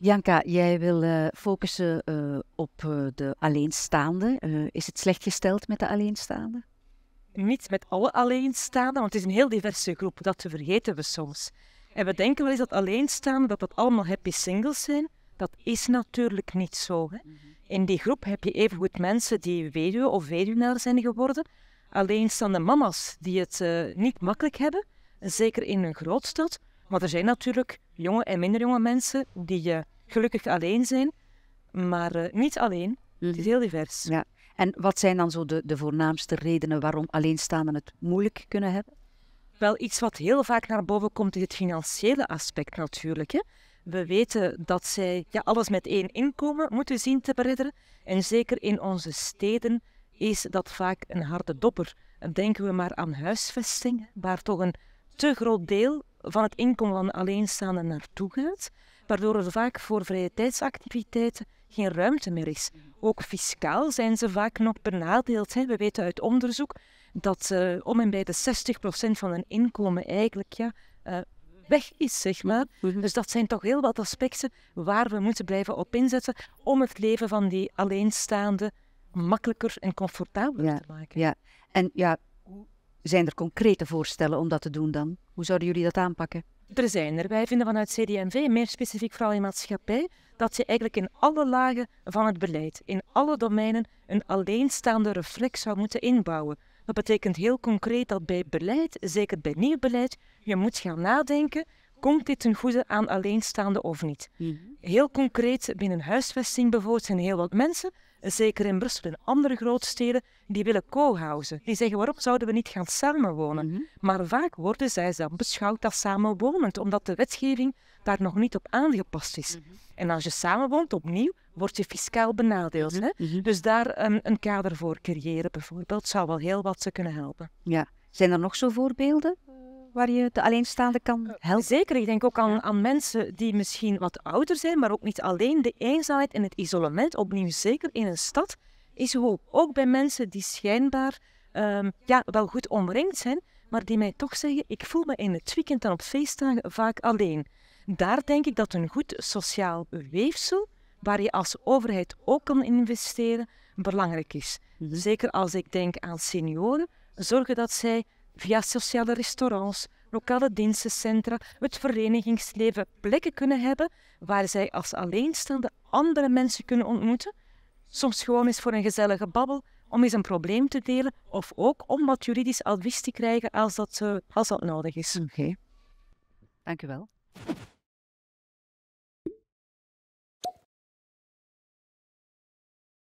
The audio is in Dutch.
Janka, jij wil eh, focussen eh, op eh, de alleenstaande. is het slecht gesteld met de alleenstaande? Niet met alle alleenstaanden, want het is een heel diverse groep. Dat vergeten we soms. En we denken wel eens dat alleenstaanden, dat dat allemaal happy singles zijn. Dat is natuurlijk niet zo. Hè? Mhm. In die groep heb je evengoed mensen die weduwe of weduwnaar zijn geworden. Alleenstaande mama's die het niet makkelijk hebben, zeker in een grootstad. Maar er zijn natuurlijk jonge en minder jonge mensen die eh, gelukkig alleen zijn, maar eh, niet alleen. Het is mhm. heel divers. Ja. En wat zijn dan zo de, de voornaamste redenen waarom alleenstaanden het moeilijk kunnen hebben? Wel, iets wat heel vaak naar boven komt is het financiële aspect natuurlijk. Hè. We weten dat zij ja, alles met één inkomen moeten zien te beredderen. En zeker in onze steden is dat vaak een harde dopper. Denken we maar aan huisvesting, waar toch een te groot deel van het inkomen van alleenstaanden naartoe gaat, waardoor er vaak voor vrije tijdsactiviteiten geen ruimte meer is. Ook fiscaal zijn ze vaak nog benadeeld. We weten uit onderzoek dat eh, om en bij de 60% van hun inkomen eigenlijk ja, eh, weg is, zeg maar. Mhm. Dus dat zijn toch heel wat aspecten waar we moeten blijven op inzetten om het leven van die alleenstaande makkelijker en comfortabeler te maken. Ja, en ja, zijn er concrete voorstellen om dat te doen dan? Hoe zouden jullie dat aanpakken? Er zijn er. Wij vinden vanuit CDMV, meer specifiek vooral in maatschappij, dat je eigenlijk in alle lagen van het beleid, in alle domeinen, een alleenstaande reflex zou moeten inbouwen. Dat betekent heel concreet dat bij beleid, zeker bij nieuw beleid, je moet gaan nadenken komt dit ten goede aan alleenstaande of niet? Mhm. Heel concreet, binnen huisvesting bijvoorbeeld zijn heel wat mensen zeker in Brussel en andere grootsteden, die willen co-housen. Die zeggen, waarom zouden we niet gaan samenwonen? Mhm. Maar vaak worden zij dan beschouwd als samenwonend, omdat de wetgeving daar nog niet op aangepast is. Mhm. En als je samenwoont, opnieuw, word je fiscaal benadeeld. Mhm. hè? Dus daar ehm, een kader voor creëren bijvoorbeeld, zou wel heel wat ze kunnen helpen. Ja. Zijn er nog zo voorbeelden? waar je de alleenstaande kan eh, helpen? Zeker, ik denk ook aan, aan mensen die misschien wat ouder zijn, maar ook niet alleen. De eenzaamheid en het isolement, opnieuw zeker in een stad, is hoog. Ook bij mensen die schijnbaar ehm, ja, wel goed omringd zijn, maar die mij toch zeggen, ik voel me in het weekend en op feestdagen vaak alleen. Daar denk ik dat een goed sociaal weefsel, waar je als overheid ook kan investeren, belangrijk is. Mhm. Zeker als ik denk aan senioren, zorgen dat zij via sociale restaurants, lokale dienstencentra, het verenigingsleven plekken kunnen hebben waar zij als alleenstaande andere mensen kunnen ontmoeten. Soms gewoon eens voor een gezellige babbel, om eens een probleem te delen of ook om wat juridisch advies te krijgen als dat, eh, als dat nodig is. Oké, dank u wel.